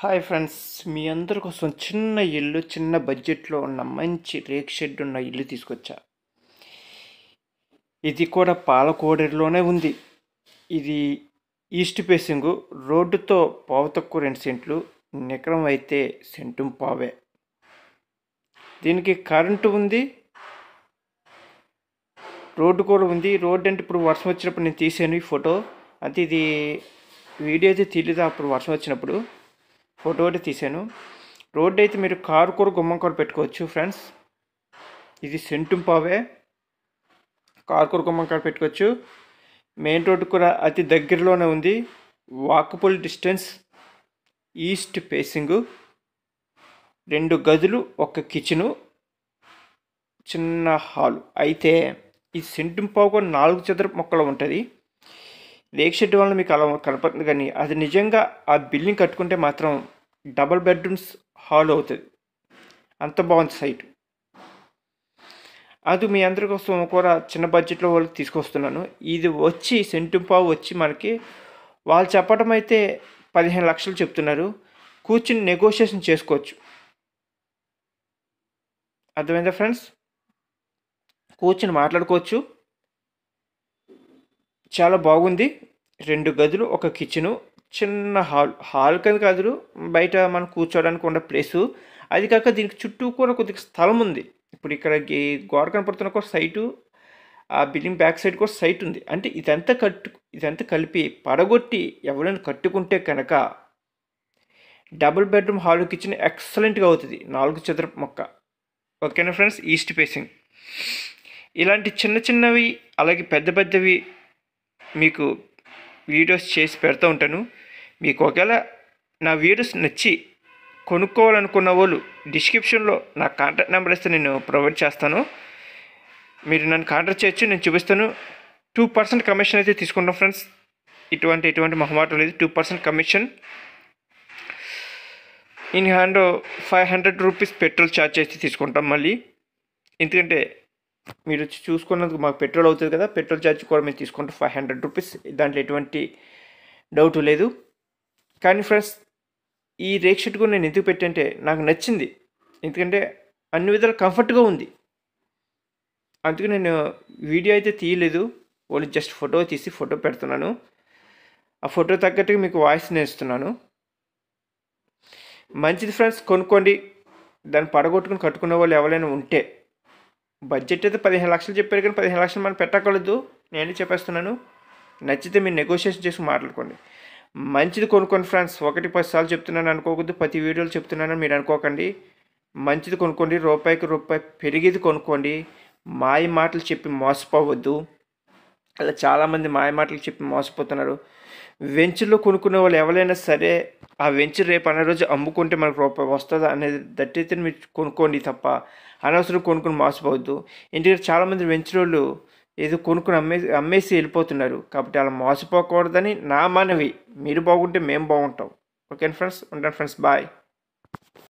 hi friends మీ అందరి కోసం చిన్న ఇల్లు చిన్న బడ్జెట్లో ఉన్న మంచి రేక్ షెడ్ ఉన్న ఇల్లు తీసుకొచ్చా ఇది కూడా పాలకోడేరులోనే ఉంది ఇది ఈస్ట్ ఫేసింగ్ రోడ్డుతో పావు తక్కువ రెండు సెంట్లు నికరం అయితే సెంటు పావే దీనికి కరెంటు ఉంది రోడ్డు కూడా ఉంది రోడ్డు అంటే ఇప్పుడు వర్షం వచ్చినప్పుడు నేను తీసాను ఈ ఫోటో అంటే ఇది వీడియో అయితే తీయలేదు అప్పుడు వర్షం వచ్చినప్పుడు ఫోటో అయితే తీశాను రోడ్డు అయితే మీరు కారు కూర గుమ్మం కూర పెట్టుకోవచ్చు ఫ్రెండ్స్ ఇది పావే కారు కూర గుమ్మం కూడా పెట్టుకోవచ్చు మెయిన్ రోడ్డు కూడా అతి దగ్గరలోనే ఉంది వాకపుల్ డిస్టెన్స్ ఈస్ట్ పేసింగు రెండు గదులు ఒక కిచెను చిన్న హాలు అయితే ఈ పావు కూడా నాలుగు చదరపు మొక్కలు ఉంటుంది రేక్ షెడ్ వల్ల మీకు అలా కనపడుతుంది కానీ అది నిజంగా ఆ బిల్డింగ్ కట్టుకుంటే మాత్రం డబల్ బెడ్రూమ్స్ హాల్ అవుతుంది అంత బాగుంది సైట్ అది మీ అందరి కోసం కూడా చిన్న బడ్జెట్లో వాళ్ళకి తీసుకొస్తున్నాను ఇది వచ్చి పావు వచ్చి మనకి వాళ్ళు చెప్పడం అయితే పదిహేను లక్షలు చెప్తున్నారు కూర్చుని నెగోషియేషన్ చేసుకోవచ్చు అర్థమైందా ఫ్రెండ్స్ కూర్చుని మాట్లాడుకోవచ్చు చాలా బాగుంది రెండు గదులు ఒక కిచెను చిన్న హాల్ హాల్ కింద కాదు బయట మనం కూర్చోడానికి ఉన్న ప్లేసు అది కాక దీనికి చుట్టూ కూడా కొద్దిగా స్థలం ఉంది ఇప్పుడు ఇక్కడ గే గోడ కనపడుతున్న కూడా సైటు ఆ బిల్డింగ్ బ్యాక్ సైడ్ కూడా సైట్ ఉంది అంటే ఇదంతా కట్టు ఇదంతా కలిపి పడగొట్టి ఎవరైనా కట్టుకుంటే కనుక డబుల్ బెడ్రూమ్ హాల్ కిచెన్ ఎక్సలెంట్గా అవుతుంది నాలుగు చదరపు మొక్క ఓకేనా ఫ్రెండ్స్ ఈస్ట్ ఫేసింగ్ ఇలాంటి చిన్న చిన్నవి అలాగే పెద్ద పెద్దవి మీకు వీడియోస్ చేసి పెడతా ఉంటాను మీకు ఒకవేళ నా వీడియోస్ నచ్చి కొనుక్కోవాలనుకున్న వాళ్ళు డిస్క్రిప్షన్లో నా కాంటాక్ట్ నెంబర్ ఇస్తే నేను ప్రొవైడ్ చేస్తాను మీరు నన్ను కాంటాక్ట్ చేయొచ్చు నేను చూపిస్తాను టూ పర్సెంట్ కమిషన్ అయితే తీసుకుంటాం ఫ్రెండ్స్ ఇటువంటి ఎటువంటి మొహమాటం లేదు two percent commission in hand five hundred rupees petrol charge అయితే తీసుకుంటాం మళ్ళీ ఎందుకంటే మీరు చూసుకున్నందుకు మాకు పెట్రోల్ అవుతుంది కదా పెట్రోల్ ఛార్జ్ కూడా మేము తీసుకుంటాం ఫైవ్ హండ్రెడ్ రూపీస్ దాంట్లో ఎటువంటి డౌట్ లేదు కానీ ఫ్రెండ్స్ ఈ రేక్ షర్ట్ కూడా నేను ఎందుకు పెట్టంటే నాకు నచ్చింది ఎందుకంటే అన్ని విధాలు కంఫర్ట్గా ఉంది అందుకే నేను వీడియో అయితే తీయలేదు ఓన్లీ జస్ట్ ఫోటో తీసి ఫోటో పెడుతున్నాను ఆ ఫోటో తగ్గట్టుగా మీకు వాయిస్ నేస్తున్నాను మంచిది ఫ్రెండ్స్ కొనుక్కోండి దాన్ని పడగొట్టుకుని కట్టుకున్న వాళ్ళు ఎవరైనా ఉంటే బడ్జెట్ అయితే పదిహేను లక్షలు చెప్పారు కానీ పదిహేను లక్షలు మనం పెట్టకూడదు నేనే చెప్పేస్తున్నాను నచ్చితే మీరు నెగోషియేషన్ చేసి మాట్లాడుకోండి మంచిది కొనుక్కోండి ఫ్రెండ్స్ ఒకటి పది సార్లు చెప్తున్నాను అనుకోకూడదు ప్రతి వీడియోలు చెప్తున్నానని మీరు అనుకోకండి మంచిది కొనుక్కోండి రూపాయికి రూపాయి పెరిగేది కొనుక్కోండి మాయ మాటలు చెప్పి మోసపోవద్దు అలా చాలామంది మాయ మాటలు చెప్పి మోసపోతున్నారు వెంచర్లో కొనుక్కునే వాళ్ళు ఎవరైనా సరే ఆ వెంచర్ రేపు అనే రోజు అమ్ముకుంటే మనకు రూపాయి వస్తుందా అనేది దట్టయితే మీరు కొనుక్కోండి తప్ప అనవసరం కొనుక్కొని మోసపోవద్దు ఎందుకంటే చాలామంది వెంచర్ వాళ్ళు ఏదో కొనుక్కుని అమ్మేసి అమ్మేసి వెళ్ళిపోతున్నారు కాబట్టి అలా మోసపోకూడదని నా మనవి మీరు బాగుంటే మేము బాగుంటాం ఓకే ఫ్రెండ్స్ ఉంటాను ఫ్రెండ్స్ బాయ్